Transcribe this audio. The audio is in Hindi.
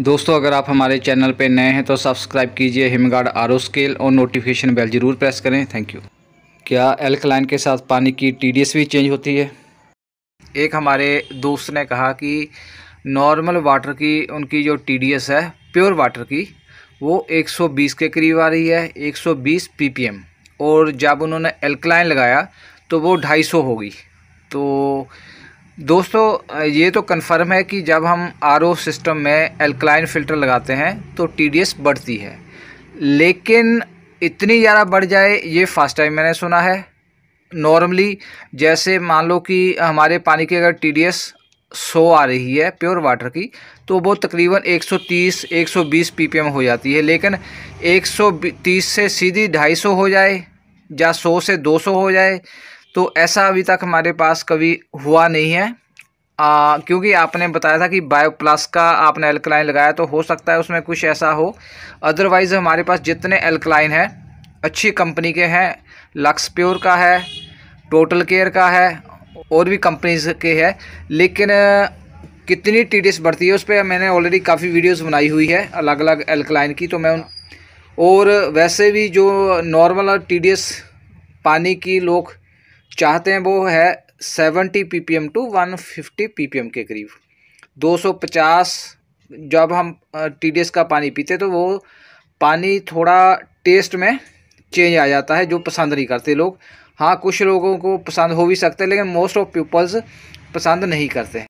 दोस्तों अगर आप हमारे चैनल पर नए हैं तो सब्सक्राइब कीजिए हिमगार्ड आर स्केल और नोटिफिकेशन बेल जरूर प्रेस करें थैंक यू क्या एल्कलाइन के साथ पानी की एस भी चेंज होती है एक हमारे दोस्त ने कहा कि नॉर्मल वाटर की उनकी जो एस है प्योर वाटर की वो 120 के करीब आ रही है 120 एम और जब उन्होंने एल्कलाइन लगाया तो वो 250 होगी तो दोस्तों ये तो कन्फर्म है कि जब हम आर सिस्टम में एल्कलाइन फ़िल्टर लगाते हैं तो टी बढ़ती है लेकिन इतनी ज़्यादा बढ़ जाए ये फ़र्स्ट टाइम मैंने सुना है नॉर्मली जैसे मान लो कि हमारे पानी की अगर टी डी एस सौ आ रही है प्योर वाटर की तो वो तकरीबन 130 120 पीपीएम हो जाती है लेकिन 130 से सीधी 250 हो जाए या 100 से 200 हो जाए तो ऐसा अभी तक हमारे पास कभी हुआ नहीं है आ, क्योंकि आपने बताया था कि बायोप्लस का आपने एल्कलाइन लगाया तो हो सकता है उसमें कुछ ऐसा हो अदरवाइज़ हमारे पास जितने एल्कलाइन हैं अच्छी कंपनी के हैं लक्स प्योर का है टोटल केयर का है और भी कंपनीज के है लेकिन कितनी टी बढ़ती है उस पर मैंने ऑलरेडी काफ़ी वीडियोस बनाई हुई है अलग अलग एल्कलाइन की तो मैं उन और वैसे भी जो नॉर्मल और टी पानी की लोग चाहते हैं वो है 70 एम टू 150 एम के करीब 250 जब हम एस का पानी पीते तो वो पानी थोड़ा टेस्ट में चेंज आ जाता है जो पसंद नहीं करते लोग हाँ कुछ लोगों को पसंद हो भी सकते हैं लेकिन मोस्ट ऑफ पीपल्स पसंद नहीं करते